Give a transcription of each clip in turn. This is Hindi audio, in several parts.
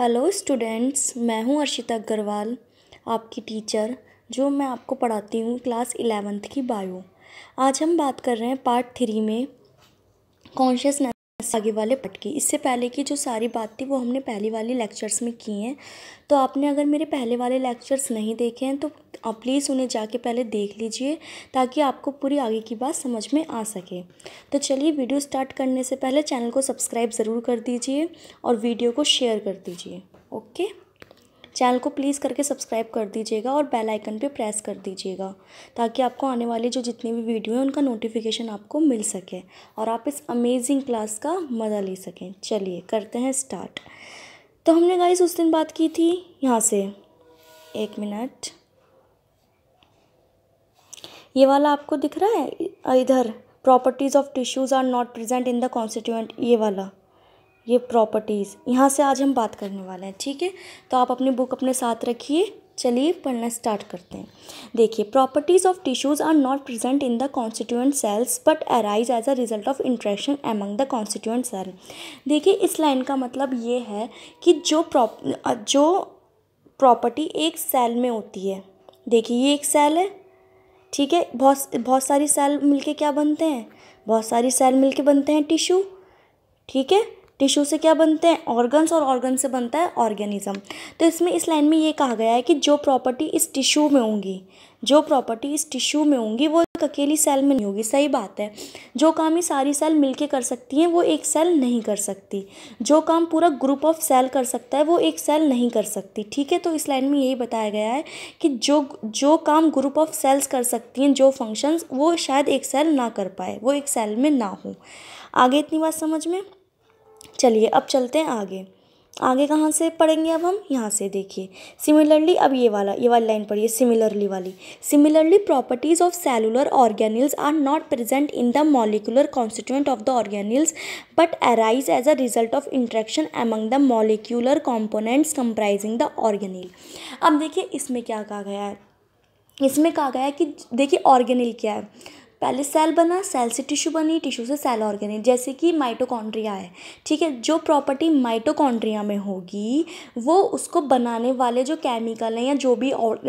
हेलो स्टूडेंट्स मैं हूं अर्शिता अग्रवाल आपकी टीचर जो मैं आपको पढ़ाती हूं क्लास इलेवेंथ की बायो आज हम बात कर रहे हैं पार्ट थ्री में कॉन्शियसनेस आगे वाले पट की इससे पहले की जो सारी बात थी वो हमने पहले वाले लेक्चर्स में की हैं तो आपने अगर मेरे पहले वाले लेक्चर्स नहीं देखे हैं तो आप प्लीज़ उन्हें जाके पहले देख लीजिए ताकि आपको पूरी आगे की बात समझ में आ सके तो चलिए वीडियो स्टार्ट करने से पहले चैनल को सब्सक्राइब ज़रूर कर दीजिए और वीडियो को शेयर कर दीजिए ओके चैनल को प्लीज़ करके सब्सक्राइब कर दीजिएगा और बेल आइकन पे प्रेस कर दीजिएगा ताकि आपको आने वाली जो जितनी भी वीडियो हैं उनका नोटिफिकेशन आपको मिल सके और आप इस अमेजिंग क्लास का मज़ा ले सकें चलिए करते हैं स्टार्ट तो हमने गाइस उस दिन बात की थी यहाँ से एक मिनट ये वाला आपको दिख रहा है इधर properties of tissues are not present in the constituent ये वाला ये प्रॉपर्टीज़ यहाँ से आज हम बात करने वाले हैं ठीक है तो आप अपनी बुक अपने साथ रखिए चलिए पढ़ना स्टार्ट करते हैं देखिए properties of tissues are not present in the constituent cells but arise as a result of interaction among the constituent cell देखिए इस लाइन का मतलब ये है कि जो प्रॉप जो प्रॉपर्टी एक सेल में होती है देखिए ये एक सेल है ठीक है बहुत बहुत सारी सेल मिलके क्या बनते हैं बहुत सारी सेल मिलके बनते हैं टिश्यू ठीक है टिश्यू से क्या बनते हैं ऑर्गन्स और ऑर्गन से बनता है ऑर्गेनिज्म तो इसमें इस लाइन में ये कहा गया है कि जो प्रॉपर्टी इस टिश्यू में होंगी जो प्रॉपर्टी इस टिश्यू में होंगी वो एक अकेली सेल में नहीं होगी सही बात है जो काम ये सारी सेल मिलके कर सकती हैं वो एक सेल नहीं कर सकती जो काम पूरा ग्रुप ऑफ सेल कर सकता है वो एक सेल नहीं कर सकती ठीक है तो इस लाइन में यही बताया गया है कि जो जो काम ग्रुप ऑफ सेल्स कर सकती हैं जो फंक्शंस वो शायद एक सेल ना कर पाए वो एक सेल में ना हो आगे इतनी बात समझ में चलिए अब चलते हैं आगे आगे कहाँ से पढ़ेंगे अब हम यहाँ से देखिए सिमिलरली अब ये वाला ये वाली लाइन पढ़िए सिमिलरली वाली similarly properties of cellular organelles are not present in the molecular constituent of the organelles but arise as a result of interaction among the molecular components comprising the organelle अब देखिए इसमें क्या कहा गया है इसमें कहा गया है कि देखिए ऑर्गेनिल क्या है पहले सेल बना सेल से टिश्यू बनी टिश्यू से सेल ऑर्गेनिक जैसे कि माइटोकॉन्ड्रिया है ठीक है जो प्रॉपर्टी माइटोकॉन्ड्रिया में होगी वो उसको बनाने वाले जो केमिकल हैं या जो भी और,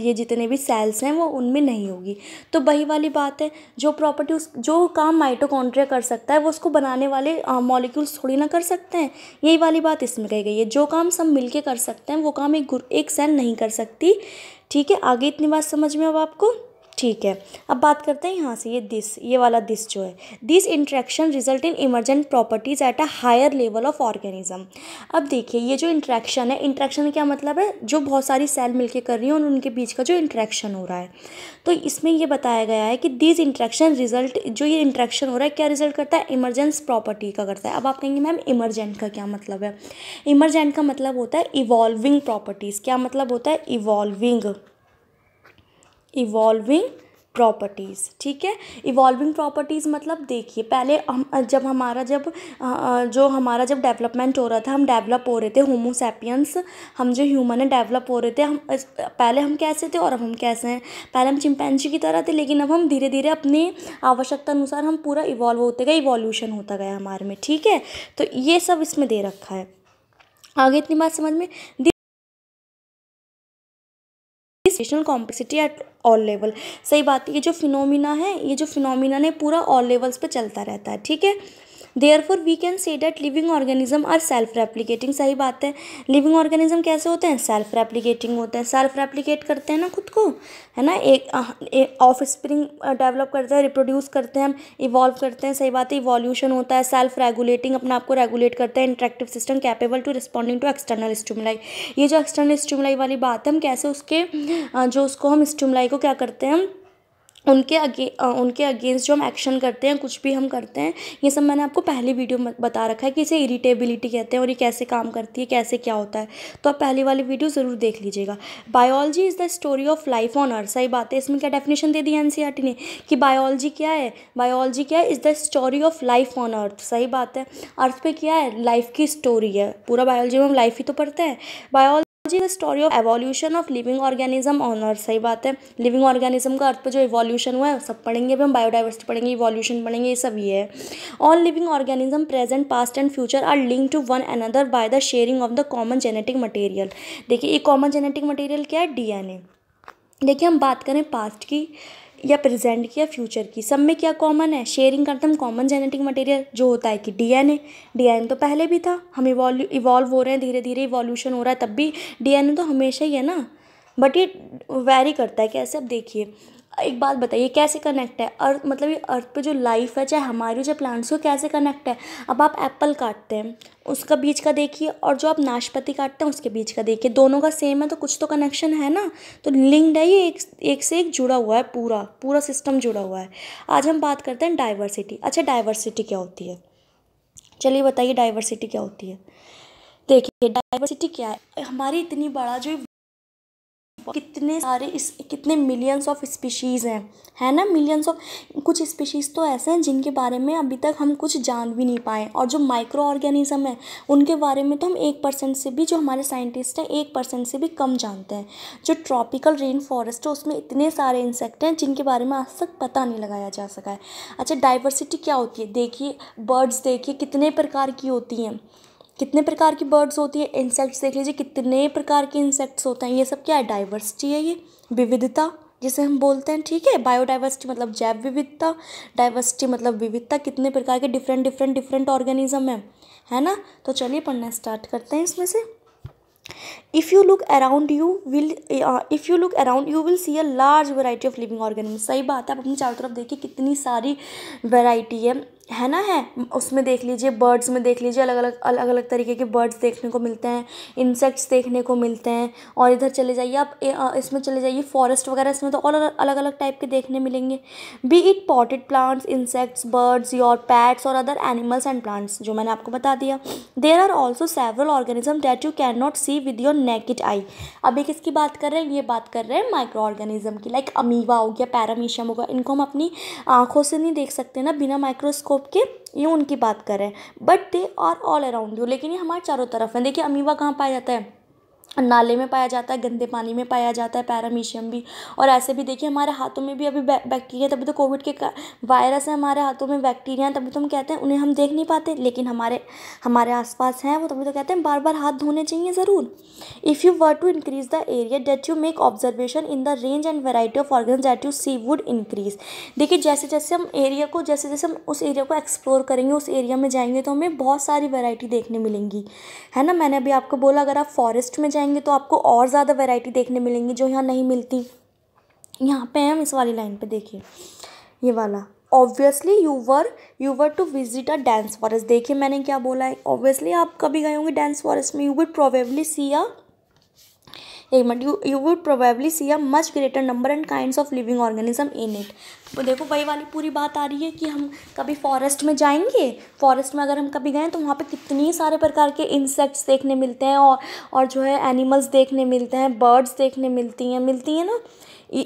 ये जितने भी सेल्स हैं वो उनमें नहीं होगी तो वही वाली बात है जो प्रॉपर्टी उस जो काम माइटोकॉन्ड्रिया कर सकता है वो उसको बनाने वाले मॉलिक्यूल्स थोड़ी ना कर सकते हैं यही वाली बात इसमें कही गई है जो काम सब मिल कर सकते हैं वो काम एक एक सेल नहीं कर सकती ठीक है आगे इतनी बात समझ में अब आपको ठीक है अब बात करते हैं यहाँ से ये दिस ये वाला दिस जो है this interaction result in emergent properties at a higher level of organism अब देखिए ये जो इंट्रैक्शन है इंट्रैक्शन क्या मतलब है जो बहुत सारी सेल मिलके कर रही हैं और उनके बीच का जो इंट्रैक्शन हो रहा है तो इसमें यह बताया गया है कि दिस इंट्रैक्शन रिजल्ट जो ये इंट्रैक्शन हो रहा है क्या रिजल्ट करता है इमरजेंस प्रॉपर्टी का करता है अब आप कहेंगे मैम इमरजेंट का क्या मतलब है इमरजेंट का मतलब होता है इवॉल्विंग प्रॉपर्टीज़ क्या मतलब होता है इवॉल्विंग इवॉल्विंग प्रॉपर्टीज़ ठीक है इवॉल्विंग प्रॉपर्टीज़ मतलब देखिए पहले हम जब हमारा जब जो हमारा जब डेवलपमेंट हो रहा था हम डेवलप हो रहे थे होमोसेपियंस हम जो ह्यूमन है डेवलप हो रहे थे हम पहले हम कैसे थे और अब हम कैसे हैं पहले हम चिंपैंजी की तरह थे लेकिन अब हम धीरे धीरे अपने आवश्यकता अनुसार हम पूरा इवॉल्व होते गए इवोल्यूशन होता गया हमारे में ठीक है तो ये सब इसमें दे रखा है आगे इतनी बात समझ में special complexity at all level सही बात है ये जो फिनोमिना है ये जो फिनोमिना है पूरा ऑल लेवल्स पर चलता रहता है ठीक है therefore we can say that living organism are self replicating सही बात है लिविंग ऑर्गेनिज्म कैसे होते हैं सेल्फ रेप्लीकेटिंग होते हैं सेल्फ रेप्लीकेट करते हैं ना खुद को है ना एक ऑफ स्प्रिंग डेवलप करते हैं रिप्रोड्यूस करते हैं हम इवॉल्व करते हैं सही बात है इवॉल्यूशन होता है सेल्फ रेगुलेटिंग अपने आप को रेगुलेट करते हैं interactive system capable to responding to external stimuli ये जो एक्सटर्नल स्टूमलाई वाली बात है हम कैसे उसके जो उसको हम स्टूमलाई को क्या करते हैं हम उनके अगे उनके अगेंस्ट जो हम एक्शन करते हैं कुछ भी हम करते हैं ये सब मैंने आपको पहली वीडियो में बता रखा है कि इसे इरिटेबिलिटी कहते हैं और ये कैसे काम करती है कैसे क्या होता है तो आप पहली वाली वीडियो ज़रूर देख लीजिएगा biology is the story of life on earth सही बात है इसमें क्या डेफिनेशन दे दी एन ने कि बायोलॉजी क्या है बायोलॉजी क्या है is the story of life on earth सही बात है अर्थ पर क्या है लाइफ की स्टोरी है पूरा बायोलॉजी में हम लाइफ ही तो पढ़ते हैं biology the story of evolution of living organism on earth सही बात है लिविंग ऑर्गेनिज्म का अर्थ पर जो इवोल्यूशन हुआ है सब पढ़ेंगे अभी हम बायोडाइवर्सिटी पढ़ेंगे इवोल्यूशन पढ़ेंगे ये सब ये है all living organism present past and future are link to one another by the sharing of the common genetic material देखिए ये कॉमन जेनेटिक मटेरियल क्या है ए देखिए हम बात करें पास्ट की या प्रेजेंट या फ्यूचर की सब में क्या कॉमन है शेयरिंग करते हम कॉमन जेनेटिक मटेरियल जो होता है कि डीएनए डीएनए तो पहले भी था हम इवॉल्व इवॉल्व हो रहे हैं धीरे धीरे इवोल्यूशन हो रहा है तब भी डीएनए तो हमेशा ही है ना बट ये वैरी करता है कैसे अब देखिए एक बात बताइए कैसे कनेक्ट है अर्थ मतलब ये अर्थ पे जो लाइफ है चाहे हमारी चाहे प्लांट्स को कैसे कनेक्ट है अब आप एप्पल काटते हैं उसका बीज का देखिए और जो आप नाशपति काटते हैं उसके बीज का देखिए दोनों का सेम है तो कुछ तो कनेक्शन है ना तो लिंक्ड है ये एक एक से एक जुड़ा हुआ है पूरा पूरा सिस्टम जुड़ा हुआ है आज हम बात करते हैं डाइवर्सिटी अच्छा डाइवर्सिटी क्या होती है चलिए बताइए डाइवर्सिटी क्या होती है देखिए डाइवर्सिटी क्या है हमारी इतनी बड़ा जो कितने सारे इस कितने मिलियंस ऑफ स्पीशीज़ हैं है ना मिलियंस ऑफ कुछ स्पीशीज़ तो ऐसे हैं जिनके बारे में अभी तक हम कुछ जान भी नहीं पाए और जो माइक्रो ऑर्गेनिज़म है उनके बारे में तो हम एक परसेंट से भी जो हमारे साइंटिस्ट हैं एक परसेंट से भी कम जानते हैं जो ट्रॉपिकल रेन फॉरेस्ट है उसमें इतने सारे इंसेक्ट हैं जिनके बारे में आज तक पता नहीं लगाया जा सका है अच्छा डाइवर्सिटी क्या होती है देखिए बर्ड्स देखिए कितने प्रकार की होती हैं कितने प्रकार की बर्ड्स होती है इंसेक्ट्स देख लीजिए कितने प्रकार के इंसेक्ट्स होते हैं ये सब क्या है डाइवर्सिटी है ये विविधता जिसे हम बोलते हैं ठीक है बायोडाइवर्सिटी मतलब जैव विविधता डाइवर्सिटी मतलब विविधता कितने प्रकार के डिफरेंट डिफरेंट डिफरेंट ऑर्गेनिज्म हैं है ना तो चलिए पढ़ना स्टार्ट करते हैं इसमें से if you look around you will if you look around you will see a large variety of living organism सही बात है आप अपनी चारों तरफ देखिए कितनी सारी वैरायटी है है ना है उसमें देख लीजिए बर्ड्स में देख लीजिए अलग अलग अलग अलग तरीके के बर्ड्स देखने को मिलते हैं इंसेक्ट्स देखने को मिलते हैं और इधर चले जाइए आप इसमें चले जाइए फॉरेस्ट वगैरह इसमें तो और अलग अलग टाइप के देखने मिलेंगे be it potted plants insects birds your pets और अदर एनिमल्स एंड प्लांट्स जो मैंने आपको बता दिया there are also several organism that you can not see with your naked eye अभी किसकी बात कर रहे हैं ये बात कर रहे हैं माइक्रो ऑर्गेनिज्म की लाइक अमीवा हो गया पैरामीशियम हो गया इनको हम अपनी आँखों से नहीं देख सकते ना बिना माइक्रोस्कोप स्कोप के ये उनकी बात करें but they are all around you लेकिन ये हमारे चारों तरफ हैं देखिए अमीबा कहाँ पाया जाता है नाले में पाया जाता है गंदे पानी में पाया जाता है पैरामीशियम भी और ऐसे भी देखिए हमारे हाथों में भी अभी बैक्टीरिया तभी तो कोविड के वायरस है हमारे हाथों में बैक्टीरिया तभी तो हम कहते हैं उन्हें हम देख नहीं पाते लेकिन हमारे हमारे आसपास हैं वो तभी तो कहते हैं बार बार हाथ धोने चाहिए ज़रूर if you were to increase the area that you make observation in the range and variety of organ that you see would increase देखिए जैसे जैसे हम एरिया को जैसे जैसे हम उस एरिया को एक्सप्लोर करेंगे उस एरिया में जाएंगे तो हमें बहुत सारी वेराइटी देखने मिलेंगी है ना मैंने अभी आपको बोला अगर आप फॉरेस्ट में जाएंगे जाएंगे तो आपको और ज़्यादा वैरायटी देखने मिलेंगी जो यहाँ नहीं मिलती यहाँ पे हम इस वाली लाइन पे देखिए ये वाला obviously you were you were to visit a dense forest देखिए मैंने क्या बोला है ऑब्वियसली आप कभी गए होंगे डांस फॉरेस्ट में you would probably see a एक minute you you would probably see a much greater number and kind of living organism in it तो देखो वही वाली पूरी बात आ रही है कि हम कभी फॉरेस्ट में जाएंगे फॉरेस्ट में अगर हम कभी गए तो वहाँ पे कितने सारे प्रकार के इंसेक्ट्स देखने मिलते हैं और और जो है एनिमल्स देखने मिलते हैं बर्ड्स देखने मिलती हैं मिलती हैं ना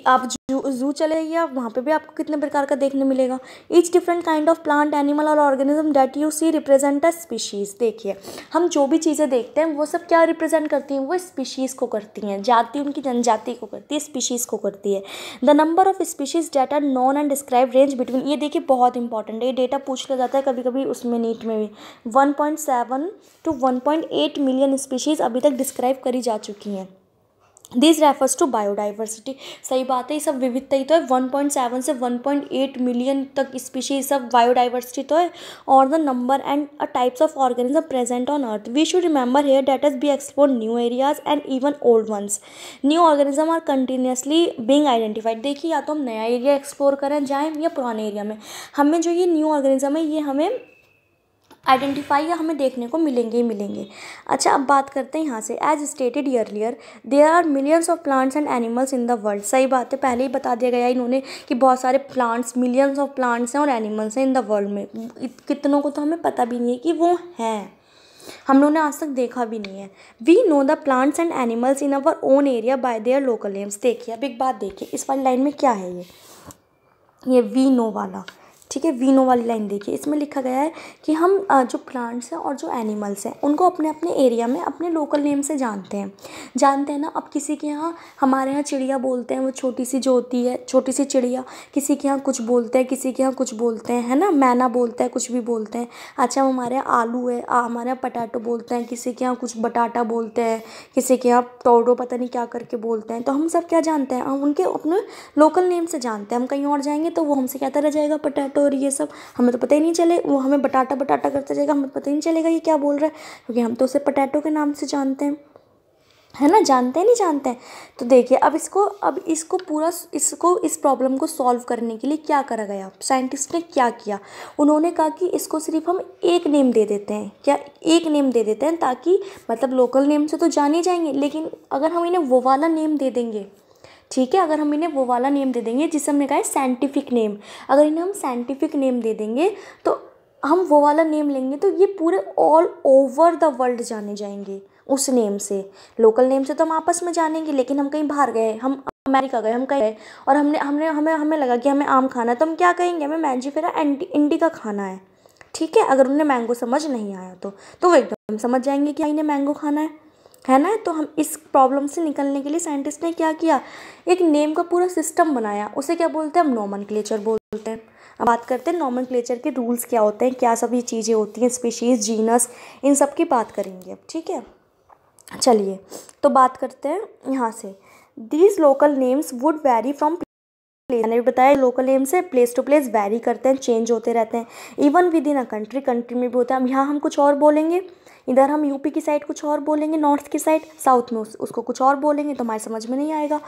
आप जू जू चले जाइए आप वहाँ पे भी आपको कितने प्रकार का देखने मिलेगा each different kind of plant animal और organism that you see represent a species देखिए हम जो भी चीज़ें देखते हैं वो सब क्या रिप्रेजेंट करती हैं वो स्पीशीज़ को करती हैं जाति उनकी जनजाति को करती है स्पीशीज़ को करती है the number of species that are known and describe range between ये देखिए बहुत इंपॉर्टेंट है ये डेटा पूछ लिया जाता है कभी कभी उसमें नीट में भी one point seven two one point eight million species अभी तक डिस्क्राइब करी जा चुकी हैं दिस रेफर्स टू बायोडाइवर्सिटी सही बात है ये सब विविधता ही तो है 1.7 से 1.8 मिलियन तक स्पीशीज सब बायोडाइवर्सिटी तो है और the number and types of organism present on earth we should remember here that is be explore new areas and even old ones new organism are continuously being identified देखिए या तो हम नया एरिया एक्सप्लोर करें जाएँ या पुराने एरिया में हमें जो ये न्यू ऑर्गेनिज्म है ये हमें आइडेंटिफाई हमें देखने को मिलेंगे ही मिलेंगे अच्छा अब बात करते हैं यहाँ से as stated earlier there are millions of plants and animals in the world सही बात है पहले ही बता दिया गया इन्होंने कि बहुत सारे प्लांट्स मिलियंस ऑफ प्लांट्स हैं और एनिमल्स हैं इन द वर्ल्ड में कितनों को तो हमें पता भी नहीं है कि वो हैं हम लोगों ने आज तक देखा भी नहीं है we know the plants and animals in our own area by their local names देखिए अब एक बात देखिए इस वाली लाइन में क्या है ये ये वी नो वाला ठीक है वीनो वाली लाइन देखिए इसमें लिखा गया है कि हम जो प्लांट्स हैं और जो एनिमल्स हैं उनको अपने अपने एरिया में अपने लोकल नेम से जानते हैं जानते हैं ना अब किसी के यहाँ हमारे यहाँ चिड़िया बोलते हैं वो छोटी सी जो होती है छोटी सी चिड़िया किसी के यहाँ कुछ बोलते हैं किसी के यहाँ कुछ बोलते हैं है ना मैना बोलता है कुछ भी बोलते हैं अच्छा हम हमारे यहाँ आलू है हमारे यहाँ पटाटो बोलते हैं किसी के यहाँ कुछ बटाटा बोलते हैं किसी के यहाँ टोडो पता नहीं क्या करके बोलते हैं तो हम सब क्या जानते हैं हम उनके अपने लोकल नेम से जानते हैं हम कहीं और जाएंगे तो वो हमसे क्या रह जाएगा पटाटो कट और ये सब हमें तो पता ही नहीं चले वो हमें बटाटा बटाटा करता जाएगा हमें पता ही नहीं चलेगा ये क्या बोल रहा है क्योंकि हम तो उसे पटैटो के नाम से जानते हैं है ना जानते हैं नहीं जानते हैं तो देखिए अब इसको अब इसको पूरा इसको इस प्रॉब्लम को सॉल्व करने के लिए क्या करा गया साइंटिस्ट ने क्या किया उन्होंने कहा कि इसको सिर्फ हम एक नेम दे देते हैं क्या एक नेम दे देते हैं ताकि मतलब लोकल नेम से तो जान ही जाएंगे लेकिन अगर हम इन्हें वो वाला नेम दे देंगे ठीक है अगर हम इन्हें वो वाला नेम दे देंगे जिसे हमने कहा है साइंटिफिक नेम अगर इन्हें हम साइंटिफिक नेम दे देंगे तो हम वो वाला नेम लेंगे तो ये पूरे ऑल ओवर द वर्ल्ड जाने जाएंगे उस नेम से लोकल नेम से तो हम आपस में जानेंगे लेकिन हम कहीं बाहर गए हम अमेरिका गए हम कहीं गए और हमने हमने हमें हमें लगा कि हमें आम खाना है तो हम क्या कहेंगे हमें मैंजीफेरा इंडिका खाना है ठीक है अगर उन्हें मैंगो समझ नहीं आया तो तो वो एकदम समझ जाएंगे कि हाँ, इन्हें मैंगो खाना है है ना तो हम इस प्रॉब्लम से निकलने के लिए साइंटिस्ट ने क्या किया एक नेम का पूरा सिस्टम बनाया उसे क्या बोलते हैं हम नॉमन बोलते हैं अब बात करते हैं नॉमन के रूल्स क्या होते हैं क्या सभी चीज़ें होती हैं स्पीशीज़ जीनस इन सब की बात करेंगे अब ठीक है चलिए तो बात करते हैं यहाँ से these local names would vary from place मैंने भी बताया लोकल नेम से प्लेस टू प्लेस वेरी करते हैं चेंज होते रहते हैं even within a country country में भी होता है हम यहाँ हम कुछ और बोलेंगे इधर हम यूपी की साइड कुछ और बोलेंगे नॉर्थ की साइड साउथ में उसको कुछ और बोलेंगे तो हमारे समझ में नहीं आएगा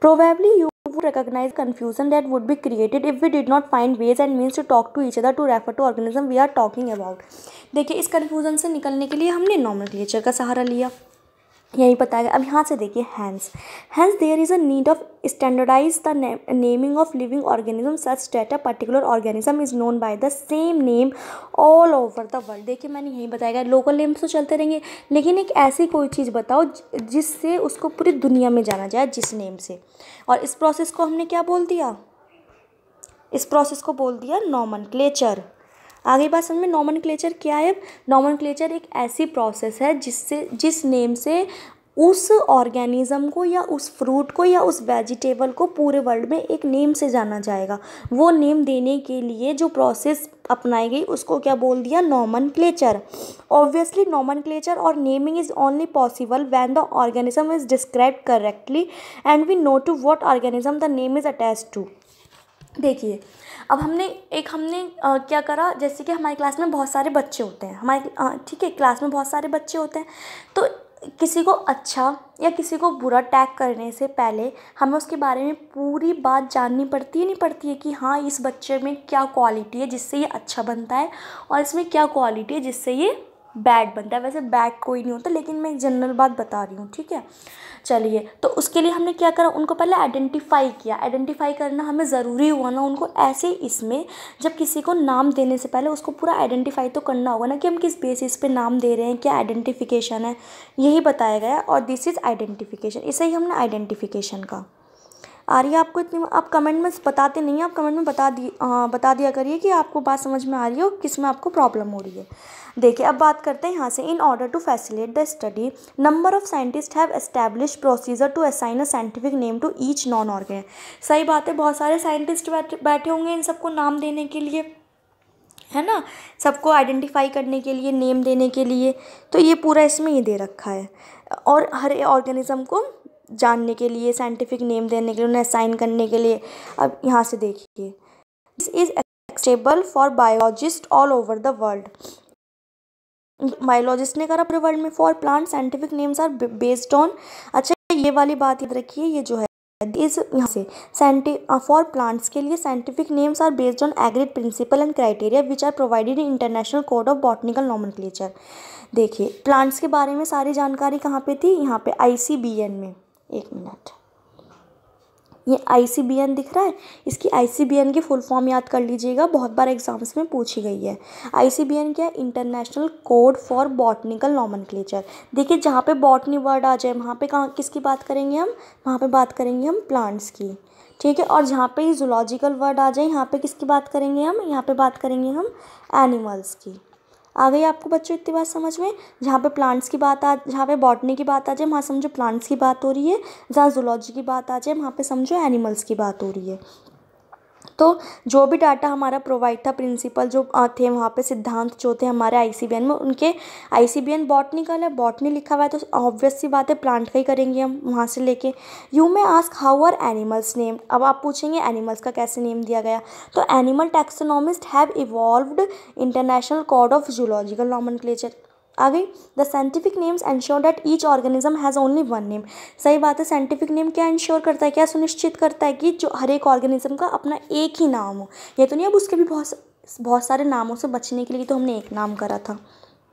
प्रोबेबली यू वो recognise confusion that would be created if we did not find ways and means to talk to each other to refer to organism we are talking about देखिए इस कन्फ्यूजन से निकलने के लिए हमने नॉर्मल क्लेचर का सहारा लिया यही बताया गया अब यहाँ से देखिए hence hence there is a need of standardise the naming of living organism such that a particular organism is known by the same name all over the world देखिए मैंने यही बताया गया लोकल नेम्स तो चलते रहेंगे लेकिन एक ऐसी कोई चीज़ बताओ जिससे उसको पूरी दुनिया में जाना जाए जिस नेम से और इस प्रोसेस को हमने क्या बोल दिया इस प्रोसेस को बोल दिया नॉमन क्लेचर आगे बात समझ में नॉमन क्या है नॉमन एक ऐसी प्रोसेस है जिससे जिस नेम से उस ऑर्गेनिज़म को या उस फ्रूट को या उस वेजिटेबल को पूरे वर्ल्ड में एक नेम से जाना जाएगा वो नेम देने के लिए जो प्रोसेस अपनाई गई उसको क्या बोल दिया nomenclature obviously nomenclature और naming is only possible when the organism is describe correctly and we know to what organism the name is attach to देखिए अब हमने एक हमने आ, क्या करा जैसे कि हमारी क्लास में बहुत सारे बच्चे होते हैं हमारे ठीक है क्लास में बहुत सारे बच्चे होते हैं तो किसी को अच्छा या किसी को बुरा टैग करने से पहले हमें उसके बारे में पूरी बात जाननी पड़ती है नहीं पड़ती है कि हाँ इस बच्चे में क्या क्वालिटी है जिससे ये अच्छा बनता है और इसमें क्या क्वालिटी है जिससे ये बैग बनता है वैसे बैग कोई नहीं होता लेकिन मैं एक जनरल बात बता रही हूँ ठीक है चलिए तो उसके लिए हमने क्या करा उनको पहले आइडेंटिफाई किया आइडेंटिफाई करना हमें ज़रूरी हुआ ना उनको ऐसे इसमें जब किसी को नाम देने से पहले उसको पूरा आइडेंटिफाई तो करना होगा ना कि हम किस बेसिस पे नाम दे रहे हैं क्या आइडेंटिफिकेशन है यही बताया गया और दिस इज़ आइडेंटिफिकेशन इसे ही हमने आइडेंटिफिकेशन का आ रही है आपको इतनी आप कमेंट में बताते नहीं हैं आप कमेंट में बता दी आ, बता दिया करिए कि आपको बात समझ में आ रही है और किस में आपको प्रॉब्लम हो रही है देखिए अब बात करते हैं यहाँ से in order to facilitate the study number of scientist have establish procedure to assign a scientific name to each known organ सही बात है बहुत सारे साइंटिस्ट बैठे होंगे इन सबको नाम देने के लिए है ना सबको आइडेंटिफाई करने के लिए नेम देने के लिए तो ये पूरा इसमें ये दे रखा है और हर ऑर्गेनिज़म को जानने के लिए साइंटिफिक नेम देने के लिए उन्हें असाइन करने के लिए अब यहाँ से देखिए this is acceptable for biologist all over the world माइलॉजिस्ट ने करा पूरे वर्ल्ड में for plant scientific names are based on अच्छा ये वाली बात याद रखिए ये जो है इस यहाँ से फॉर प्लांट्स uh, के लिए scientific names are based on agreed principle and criteria which are provided in international code of botanical नॉमन देखिए प्लांट्स के बारे में सारी जानकारी कहाँ पे थी यहाँ पे आई में एक मिनट ये आई दिख रहा है इसकी आई की फुल फॉर्म याद कर लीजिएगा बहुत बार एग्जाम्स में पूछी गई है आई क्या है इंटरनेशनल कोड फॉर बॉटनिकल नॉमन देखिए जहाँ पे बॉटनी वर्ड आ जाए वहाँ पे कहाँ किसकी बात करेंगे हम वहाँ पे बात करेंगे हम प्लांट्स की ठीक है और जहाँ पे जूलॉजिकल वर्ड आ जाए यहाँ पे किसकी बात करेंगे हम यहाँ पे बात करेंगे हम एनिमल्स की आ गई आपको बच्चों इतनी बात समझ में जहाँ पे प्लांट्स की बात आ जहाँ पे बॉटनी की बात आ जाए वहाँ समझो प्लांट्स की बात हो रही है जहाँ जूलॉजी की बात आ जाए वहाँ पे समझो एनिमल्स की बात हो रही है तो जो भी डाटा हमारा प्रोवाइड था प्रिंसिपल जो थे वहाँ पे सिद्धांत जो थे हमारे आई में उनके आई बॉटनिकल है बॉटनी लिखा हुआ है तो ऑब्वियस सी बात है प्लांट का ही करेंगे हम वहाँ से लेके you may ask how are animals name अब आप पूछेंगे एनिमल्स का कैसे नेम दिया गया तो animal taxonomist have evolved international code of zoological नॉमन आगे the scientific names ensure that each organism has only one name सही बात है साइंटिफिक नेम क्या इंश्योर करता है क्या सुनिश्चित करता है कि जो हर एक ऑर्गेनिज्म का अपना एक ही नाम हो ये तो नहीं अब उसके भी बहुत बहुत सारे नामों से बचने के लिए तो हमने एक नाम करा था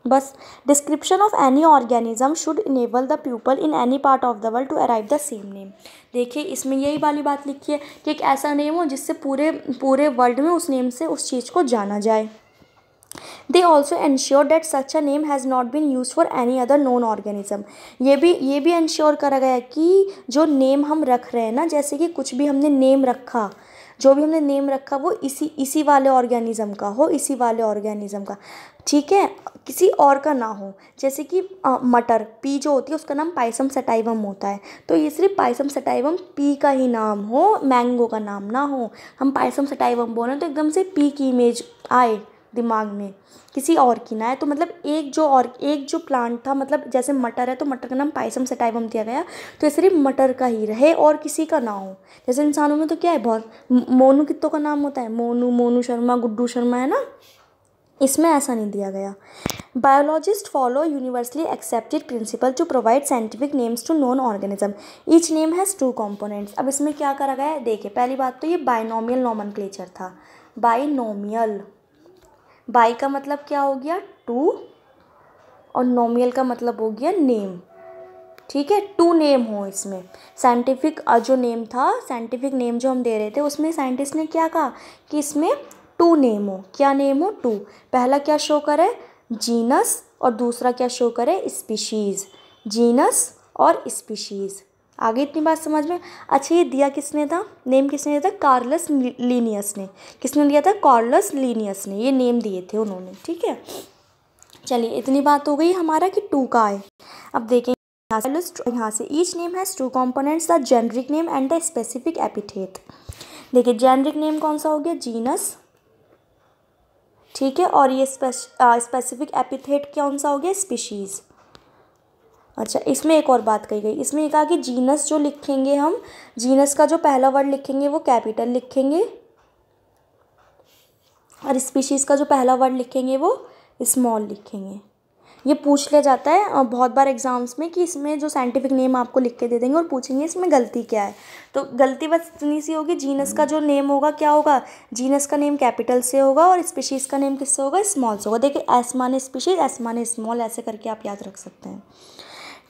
बस description of any organism should enable the people in any part of the world to arrive the same name देखिए इसमें यही वाली बात लिखी है कि एक ऐसा नेम हो जिससे पूरे पूरे वर्ल्ड में उस नेम से उस चीज़ को जाना जाए they also ensure that such a name has not been use for any other known organism ये भी ये भी इन्श्योर करा गया कि जो नेम हम रख रहे हैं ना जैसे कि कुछ भी हमने नेम रखा जो भी हमने नेम रखा वो इसी इसी वाले ऑर्गेनिज़म का हो इसी वाले ऑर्गेनिज़म का ठीक है किसी और का ना हो जैसे कि मटर पी जो होती है उसका नाम पाइसम सटाइवम होता है तो ये सिर्फ पाइसम सटाइवम पी का ही नाम हो मैंगो का नाम ना हो हम पाइसम सटाइवम बोलें तो एकदम से पी की इमेज आए दिमाग में किसी और की ना है तो मतलब एक जो और एक जो प्लांट था मतलब जैसे मटर है तो मटर का नाम पाइसम सेटाइवम दिया गया तो ये सिर्फ मटर का ही रहे और किसी का ना हो जैसे इंसानों में तो क्या है बहुत मोनू कितों का नाम होता है मोनू मोनू शर्मा गुड्डू शर्मा है ना इसमें ऐसा नहीं दिया गया biologist follow universally accepted principle to provide scientific names to known organism each name has two components अब इसमें क्या करा गया है देखिए पहली बात तो ये बायनोमियल नॉमन था बाइनोमियल बाई का मतलब क्या हो गया टू और नोमियल का मतलब हो गया नेम ठीक है टू नेम हो इसमें साइंटिफिक जो नेम था साइंटिफिक नेम जो हम दे रहे थे उसमें साइंटिस्ट ने क्या कहा कि इसमें टू नेम हो क्या नेम हो टू पहला क्या शो करे जीनस और दूसरा क्या शो करे स्पीशीज़ जीनस और स्पीशीज़ आगे इतनी बात समझ में अच्छा ये दिया किसने था नेम किसने दिया था कार्लस लीनियस ने किसने दिया था कार्लस लीनियस ने ये नेम दिए थे उन्होंने ठीक है चलिए इतनी बात हो गई हमारा कि टू का है अब देखें यहाँ से each name has two components the generic name and the specific epithet देखिए जेनरिक नेम कौन सा हो गया जीनस ठीक है और ये स्पेसिफिक एपिथेट कौन सा हो गया स्पीशीज़ अच्छा इसमें एक और बात कही गई इसमें कहा कि जीनस जो लिखेंगे हम जीनस का जो पहला वर्ड लिखेंगे वो कैपिटल लिखेंगे और स्पीशीज़ का जो पहला वर्ड लिखेंगे वो स्मॉल लिखेंगे ये पूछ लिया जाता है बहुत बार एग्ज़ाम्स में कि इसमें जो साइंटिफिक नेम आपको लिख के दे देंगे और पूछेंगे इसमें गलती क्या है तो गलती बस इतनी सी होगी जीनस का जो नेम होगा क्या होगा जीनस का नेम कैपिटल से होगा और स्पीशीज़ का नेम किससे होगा स्मॉल से होगा देखिए एस माने स्पीशीज़ एस माने स्मॉल ऐसे करके आप याद रख सकते हैं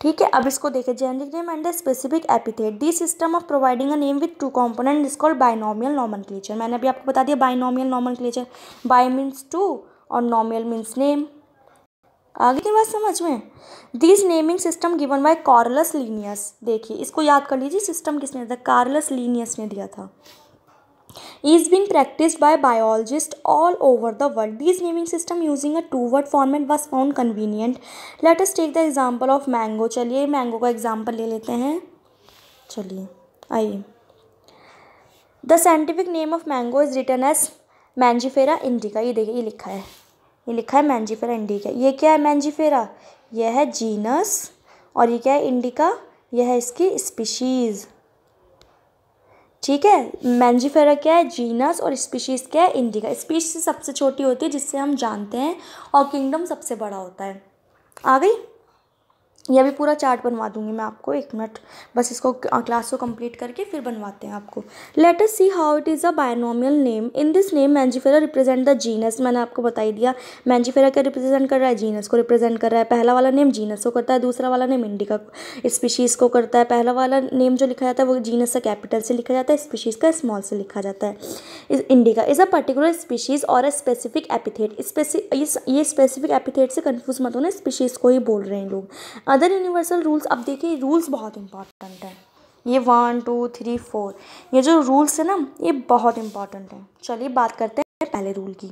ठीक है अब इसको देखें generic name and the specific epithet the system of providing a name with two component is called binomial nomenclature मैंने अभी आपको बता दिया binomial nomenclature bi means two और नॉमियल मीन्स नेम आगे की बात समझ में this naming system given by Carolus Linnaeus देखिए इसको याद कर लीजिए सिस्टम किसने दिया कार्लस लीनियस ने दिया था is being practiced by biologists all over the world. These naming system using a two-word format was found convenient. Let us take the example of mango. चलिए mango का example ले लेते हैं चलिए आइए the scientific name of mango is written as Mangifera indica ये देखिए ये लिखा है ये लिखा है मैंजीफेरा इंडिका ये क्या है मैंजीफेरा यह है जीनस और ये क्या है इंडिका यह है इसकी स्पीशीज़ ठीक है मैंजीफेरा क्या है जीनस और स्पीशीज़ क्या है इंडिका स्पीशीज सबसे छोटी होती है जिससे हम जानते हैं और किंगडम सबसे बड़ा होता है आ गई यह भी पूरा चार्ट बनवा दूंगी मैं आपको एक मिनट बस इसको क्लास को कंप्लीट करके फिर बनवाते हैं आपको let us see how it is a binomial name in this name Mangifera represent the genus मैंने आपको बता ही दिया मैंजीफेरा क्या रिप्रेजेंट कर रहा है जीनस को रिप्रेजेंट कर रहा है पहला वाला नेम जीनस को करता है दूसरा वाला नेम इंडिका स्पीशीज़ को करता है पहला वाला नेम जो लिखा जाता है वो जीनस का कैपिटल से लिखा जाता है स्पीशीज़ का स्मॉल से लिखा जाता है indica is a particular species और अ स्पेसिफिक एपिथेट ये स्पेसिफिक एपिथेट से कन्फ्यूज मत होना स्पीशीज़ को ही बोल रहे हैं लोग अदर यूनिवर्सल रूल्स अब देखिए रूल्स बहुत इंपॉर्टेंट है ये वन टू थ्री फोर ये जो रूल्स है ना ये बहुत इंपॉर्टेंट है चलिए बात करते हैं पहले रूल की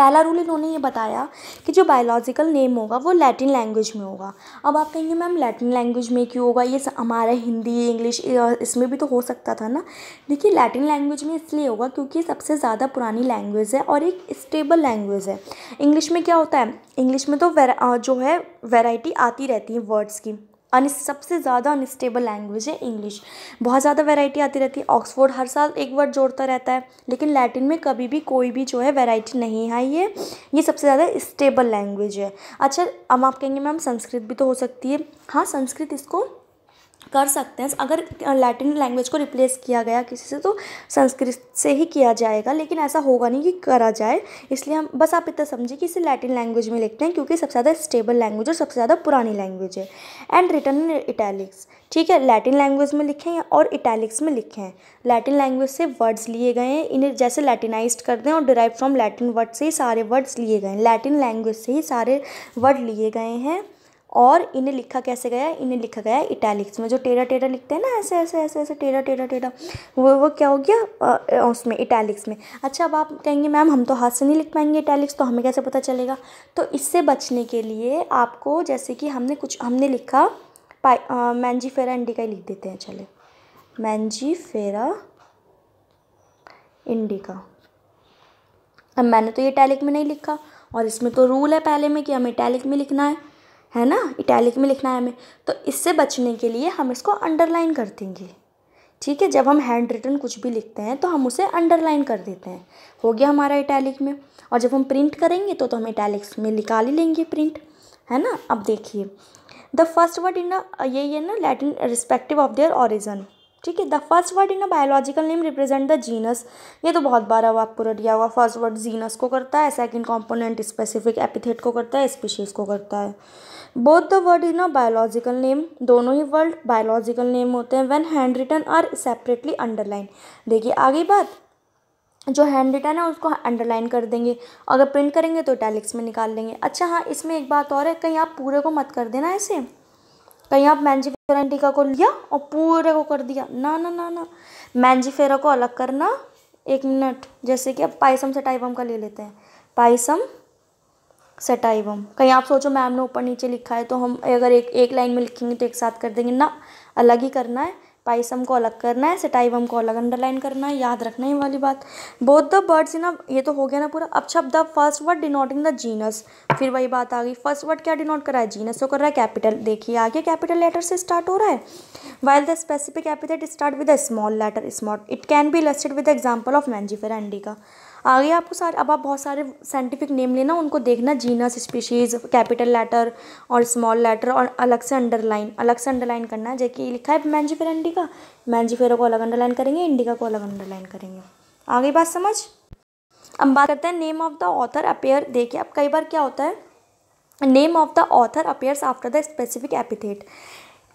पहला रूल इन्होंने ये बताया कि जो बायोलॉजिकल नेम होगा वो लैटिन लैंग्वेज में होगा अब आप कहेंगे मैम लैटिन लैंग्वेज में क्यों होगा ये हमारा हिंदी इंग्लिश इसमें भी तो हो सकता था ना देखिए लैटिन लैंग्वेज में इसलिए होगा क्योंकि ये सबसे ज़्यादा पुरानी लैंग्वेज है और एक स्टेबल लैंग्वेज है इंग्लिश में क्या होता है इंग्लिश में तो वेरा जो है वेराइटी आती रहती है वर्ड्स की अन सबसे ज़्यादा अनस्टेबल लैंग्वेज है इंग्लिश बहुत ज़्यादा वैरायटी आती रहती है ऑक्सफोर्ड हर साल एक वर्ड जोड़ता रहता है लेकिन लैटिन में कभी भी कोई भी जो है वैरायटी नहीं आई है ये सबसे ज़्यादा स्टेबल लैंग्वेज है अच्छा अब आप कहेंगे मैम संस्कृत भी तो हो सकती है हाँ संस्कृत इसको कर सकते हैं अगर लैटिन लैंग्वेज को रिप्लेस किया गया किसी से तो संस्कृत से ही किया जाएगा लेकिन ऐसा होगा नहीं कि करा जाए इसलिए हम बस आप इतना समझिए कि इसे लैटिन लैंग्वेज में लिखते हैं क्योंकि सबसे ज़्यादा स्टेबल लैंग्वेज और सबसे ज़्यादा पुरानी लैंग्वेज है एंड रिटर्न इन इटैलिक्स ठीक है लैटिन लैंग्वेज में लिखें और इटैलिक्स में लिखें लैटिन लैंग्वेज से वर्ड्स लिए गए हैं इन्हें जैसे लैटिनाइज कर दें और डिराइव फ्रॉम लैटिन वर्ड से ही सारे वर्ड्स लिए गए हैं लैटिन लैंग्वेज से ही सारे वर्ड लिए गए हैं और इन्हें लिखा कैसे गया इन्हें लिखा गया इटैलिक्स में जो टेढ़ा टेढ़ा लिखते हैं ना ऐसे ऐसे ऐसे ऐसे टेढ़ा टेढ़ा टेढ़ा वो वो क्या हो गया आ, उसमें इटैलिक्स में अच्छा अब आप कहेंगे मैम हम तो हाथ से नहीं लिख पाएंगे इटैलिक्स तो हमें कैसे पता चलेगा तो इससे बचने के लिए आपको जैसे कि हमने कुछ हमने लिखा पाई मैंजी फेरा इंडिका ही लिख देते हैं चले मैंजी फेरा इंडिका अब मैंने तो ये इटैलिक में नहीं लिखा और इसमें तो रूल है पहले में कि हमें इटैलिक में लिखना है है ना इटैलिक में लिखना है हमें तो इससे बचने के लिए हम इसको अंडरलाइन कर देंगे ठीक है जब हम हैंड रिटन कुछ भी लिखते हैं तो हम उसे अंडरलाइन कर देते हैं हो गया हमारा इटैलिक में और जब हम प्रिंट करेंगे तो तो हम इटैलिक्स में निकाल ही लेंगे प्रिंट है ना अब देखिए द फर्स्ट वर्ड इन ये है ना Latin respective of their origin ठीक है the first word in a biological name represent the genus ये तो बहुत बार अब आपको दिया हुआ फर्स्ट वर्ड जीनस को करता है सेकंड कंपोनेंट स्पेसिफिक एपिथेट को करता है स्पीशीज को करता है both the word in a biological name दोनों ही वर्ड बायोलॉजिकल नेम होते हैं when handwritten are separately underline देखिए आगे बात जो हैंड रिटन है उसको अंडरलाइन कर देंगे अगर प्रिंट करेंगे तो टैलिक्स में निकाल लेंगे अच्छा हाँ इसमें एक बात और है कहीं आप पूरे को मत कर देना ऐसे कहीं आप मैंजीफेरेंटिका को लिया और पूरे को कर दिया ना ना ना ना मैंजीफेरा को अलग करना एक मिनट जैसे कि अब पाइसम से टाइपम का ले लेते हैं पाइसम सटा एवं कहीं आप सोचो मैम ने ऊपर नीचे लिखा है तो हम अगर एक एक लाइन में लिखेंगे तो एक साथ कर देंगे ना अलग ही करना है पाइसम को अलग करना है सटाइवम को अलग अंडरलाइन करना है याद रखना ही वाली बात बोथ द बर्ड्स ना ये तो हो गया ना पूरा अब छप the first word denoting the genus फिर वही बात आ गई फर्स्ट वर्ड क्या डिनोट कर रहा है जीनस तो कर रहा है कैपिटल देखिए आगे कैपिटल लेटर से स्टार्ट हो रहा है while the specific epithet start with a small letter small it can be illustrated with example of Mangifera का आगे आपको सारे अब आप बहुत सारे साइंटिफिक नेम लेना उनको देखना जीनस स्पीशीज़ कैपिटल लेटर और स्मॉल लेटर और अलग से अंडरलाइन अलग से अंडरलाइन करना है जैकि लिखा है मैंजीफेरा इंडिका मैंजीफेरा को अलग अंडरलाइन करेंगे इंडिका को अलग अंडरलाइन करेंगे आगे बात समझ अब बात करते हैं name of the author appear देखिए अब कई बार क्या होता है name of the author appears after the specific epithet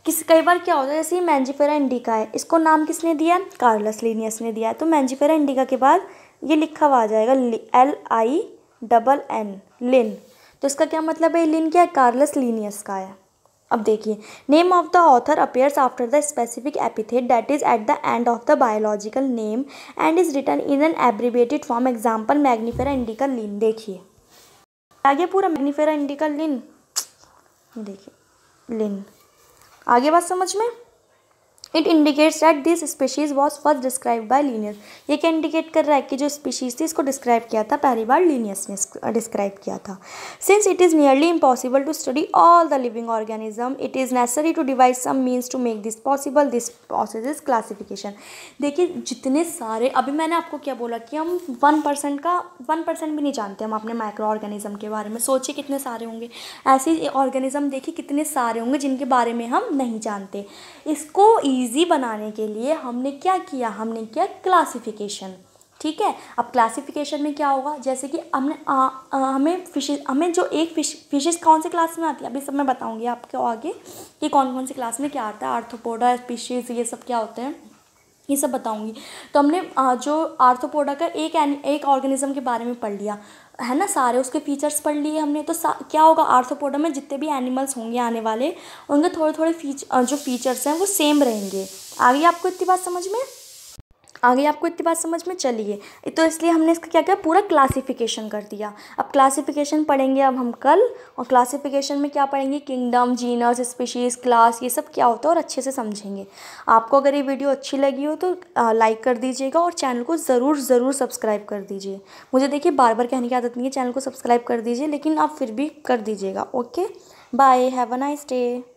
किस कई बार क्या होता है जैसे मैंजीफेरा इंडिका है इसको नाम किसने दिया कार्लस लीनियस ने दिया है तो मैंजीफेरा इंडिका के बाद ये लिखा हुआ आ जाएगा L I double N Linn तो इसका क्या मतलब है लिन क्या है कार्लस लीनियस का है अब देखिए name of the author appears after the specific epithet that is at the end of the biological name and is written in an abbreviated form example Mangifera indica Linn देखिए आगे पूरा मैग्नीफेरा इंडिका लिन देखिए लिन आगे बात समझ में it indicates that this species was first describe by Linnaeus ये क्या इंडिकेट कर रहा है कि जो स्पीशीज़ थी इसको डिस्क्राइब किया था पहली बार लीनियस ने डिस्क्राइब किया था since it is nearly impossible to study all the living organism it is necessary to divide some means to make this possible this process is classification देखिए जितने सारे अभी मैंने आपको क्या बोला कि हम वन परसेंट का वन परसेंट भी नहीं जानते हम अपने माइक्रो ऑर्गेनिज्म के बारे में सोचिए कितने सारे होंगे ऐसे ऑर्गेनिज्म देखिए कितने सारे होंगे जिनके बारे में हम नहीं जानते इसको ईजी इजी बनाने के लिए हमने क्या किया हमने किया क्लासिफिकेशन ठीक है अब क्लासिफिकेशन में क्या होगा जैसे कि हमने हमें फिशेज हमें जो एक फिश फिशेज कौन से क्लास में आती है अभी सब मैं बताऊंगी आपको आगे कि कौन कौन से क्लास में क्या आता है आर्थोपोडा फिशेज ये सब क्या होते हैं ये सब बताऊंगी तो हमने जो आर्थोपोडा का एक एक ऑर्गेनिज्म के बारे में पढ़ लिया है ना सारे उसके फीचर्स पढ़ लिए हमने तो क्या होगा आर्थोपोडा में जितने भी एनिमल्स होंगे आने वाले उनके थोड़े थोड़े फीच जो फीचर्स हैं वो सेम रहेंगे आ गई आपको इतनी बात समझ में आगे आपको इतनी बात समझ में चलिए तो इसलिए हमने इसका क्या किया पूरा क्लासिफिकेशन कर दिया अब क्लासिफिकेशन पढ़ेंगे अब हम कल और क्लासिफिकेशन में क्या पढ़ेंगे किंगडम जीनस स्पीशीज़ क्लास ये सब क्या होता है और अच्छे से समझेंगे आपको अगर ये वीडियो अच्छी लगी हो तो लाइक कर दीजिएगा और चैनल को ज़रूर ज़रूर सब्सक्राइब कर दीजिए मुझे देखिए बार बार कहने की आदत नहीं है चैनल को सब्सक्राइब कर दीजिए लेकिन आप फिर भी कर दीजिएगा okay bye have a nice day